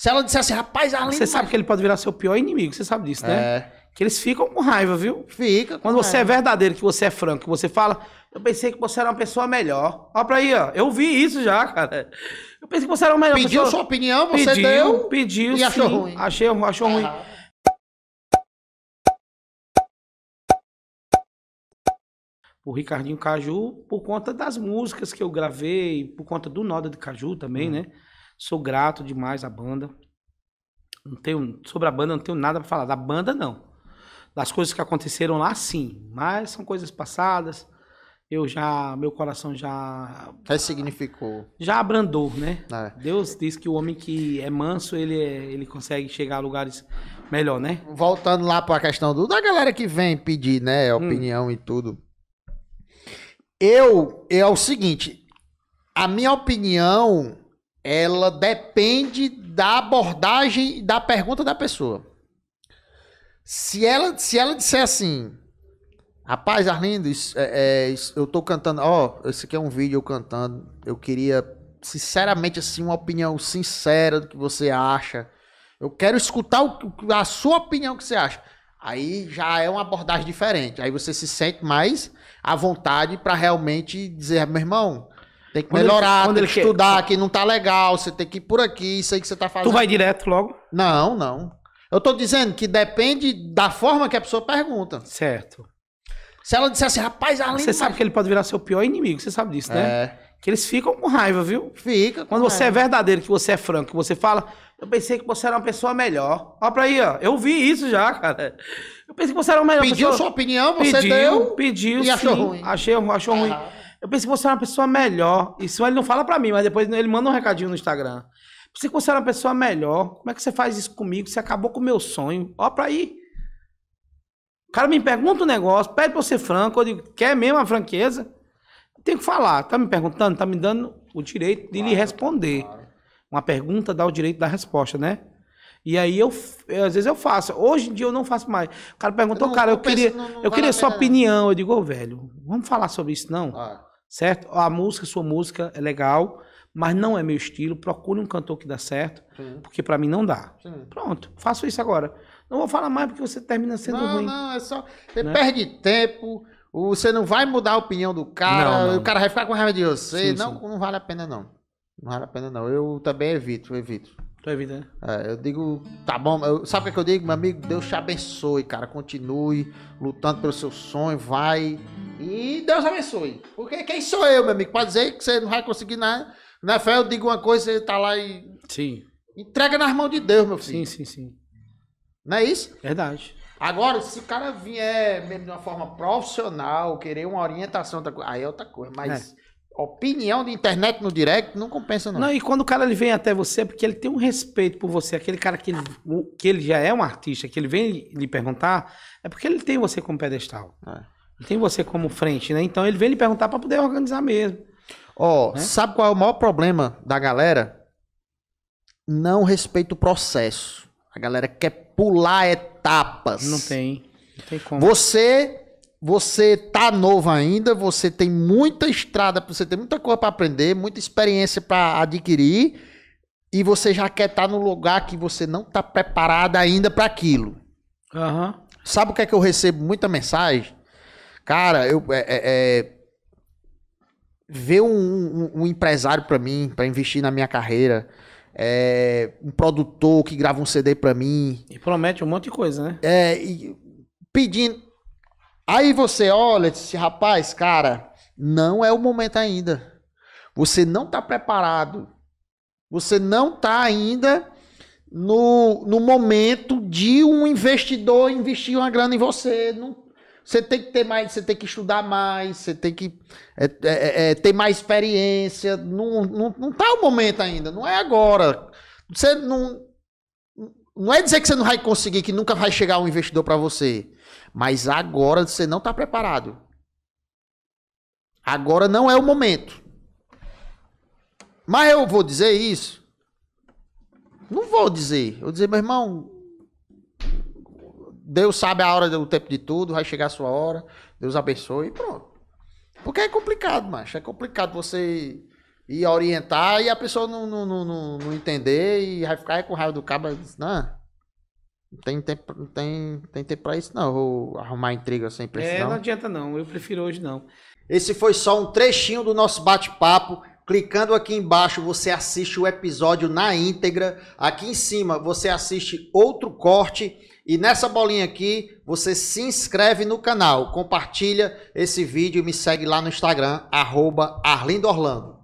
Se ela dissesse, rapaz, Arlindo. Você sabe é que ele pode virar seu pior inimigo, você sabe disso, né? É. Que eles ficam com raiva, viu? Fica. Quando você é verdadeiro, que você é franco, que você fala, eu pensei que você era uma pessoa melhor. Olha pra aí, ó. Eu vi isso já, cara. Eu pensei que você era uma melhor pediu pessoa. Pediu sua opinião, você pediu, deu. Pediu, e sim. achou ruim. Achei, achou ruim. o Ricardinho Caju por conta das músicas que eu gravei, por conta do Noda de Caju também, hum. né? Sou grato demais à banda. Não tenho, sobre a banda não tenho nada para falar. Da banda não. Das coisas que aconteceram lá, sim. Mas são coisas passadas. Eu já, meu coração já. Ressignificou. Já abrandou, né? É. Deus diz que o homem que é manso, ele, é, ele consegue chegar a lugares melhor, né? Voltando lá para a questão do, da galera que vem pedir, né, hum. opinião hum. e tudo. Eu, eu, é o seguinte, a minha opinião ela depende da abordagem da pergunta da pessoa. Se ela, se ela disser assim, rapaz, Arlindo, isso, é, é, isso, eu tô cantando, ó, esse aqui é um vídeo eu cantando, eu queria, sinceramente, assim, uma opinião sincera do que você acha. Eu quero escutar o, a sua opinião que você acha. Aí já é uma abordagem diferente. Aí você se sente mais à vontade para realmente dizer, meu irmão, tem que melhorar, quando tem ele que estudar, que não tá legal, você tem que ir por aqui, isso aí que você tá fazendo. Tu vai direto logo? Não, não. Eu tô dizendo que depende da forma que a pessoa pergunta. Certo. Se ela disser assim, rapaz, Arlindo... Você sabe que ele pode virar seu pior inimigo, você sabe disso, né? É. Que eles ficam com raiva, viu? Fica. Quando você é raiva. é verdadeiro, que você é franco, que você fala, eu pensei que você era uma pessoa melhor. Olha pra aí, ó. Eu vi isso já, cara. Eu pensei que você era uma melhor pediu pessoa. Pediu sua opinião, você pediu, deu. Pediu, e sim. achou ruim. Achei, achou uhum. ruim. Tá. Eu pensei que você é uma pessoa melhor. Isso ele não fala pra mim, mas depois ele manda um recadinho no Instagram. Pensei que você era uma pessoa melhor. Como é que você faz isso comigo? Você acabou com o meu sonho. Ó pra aí. O cara me pergunta um negócio, pede pra eu ser franco. Eu digo, quer mesmo a franqueza? Tem que falar. Tá me perguntando? Tá me dando o direito de claro, lhe responder. Claro. Uma pergunta dá o direito da resposta, né? E aí eu, eu, às vezes eu faço. Hoje em dia eu não faço mais. O cara perguntou, cara, eu queria, não, não eu queria sua opinião. Eu digo, ô oh, velho, vamos falar sobre isso não? Ah certo? A música, sua música é legal, mas não é meu estilo. Procure um cantor que dá certo, Sim. porque para mim não dá. Sim. Pronto, faço isso agora. Não vou falar mais porque você termina sendo não, ruim. Não, não é só. Você né? perde tempo. Você não vai mudar a opinião do cara, não, não. o cara vai ficar com raiva de você. Sim, não, sim. não vale a pena, não. Não vale a pena, não. Eu também evito, evito. Tua vida, né? É, eu digo, tá bom, eu, sabe o que, é que eu digo, meu amigo? Deus te abençoe, cara. Continue lutando pelo seu sonho, vai. E Deus abençoe. Porque quem sou eu, meu amigo? Pode dizer que você não vai conseguir nada. Na né, fé, eu digo uma coisa, você tá lá e. Sim. Entrega nas mãos de Deus, meu filho. Sim, sim, sim. Não é isso? Verdade. Agora, se o cara vier mesmo de uma forma profissional, querer uma orientação, aí é outra coisa. Mas. É opinião de internet no direct não compensa não. Não, e quando o cara ele vem até você é porque ele tem um respeito por você, aquele cara que ele, que ele já é um artista, que ele vem lhe perguntar, é porque ele tem você como pedestal. É. Ele tem você como frente, né? Então ele vem lhe perguntar para poder organizar mesmo. Ó, oh, né? sabe qual é o maior problema da galera? Não respeita o processo. A galera quer pular etapas. Não tem. Não tem como. Você você tá novo ainda, você tem muita estrada, você tem muita coisa para aprender, muita experiência para adquirir e você já quer estar tá no lugar que você não tá preparado ainda para aquilo. Uhum. Sabe o que é que eu recebo muita mensagem? Cara, eu é, é, é ver um, um, um empresário para mim, para investir na minha carreira, é, um produtor que grava um CD para mim. E promete um monte de coisa, né? É, e pedindo Aí você olha e diz, assim, rapaz, cara, não é o momento ainda. Você não está preparado. Você não está ainda no, no momento de um investidor investir uma grana em você. Não, você tem que ter mais, você tem que estudar mais, você tem que é, é, é, é ter mais experiência. Não, não, não tá o momento ainda, não é agora. Você não, não é dizer que você não vai conseguir, que nunca vai chegar um investidor para você. Mas agora você não está preparado. Agora não é o momento. Mas eu vou dizer isso? Não vou dizer. Eu vou dizer, meu irmão, Deus sabe a hora, o tempo de tudo, vai chegar a sua hora, Deus abençoe e pronto. Porque é complicado, macho. É complicado você e orientar e a pessoa não, não, não, não, entender e vai ficar com raio do cabo. Não, não tem tempo, tem, tem tempo para isso, não. vou arrumar intriga sem precisar. É, não adianta não, eu prefiro hoje não. Esse foi só um trechinho do nosso bate-papo. Clicando aqui embaixo, você assiste o episódio na íntegra. Aqui em cima, você assiste outro corte. E nessa bolinha aqui, você se inscreve no canal, compartilha esse vídeo e me segue lá no Instagram, arroba Arlindo Orlando.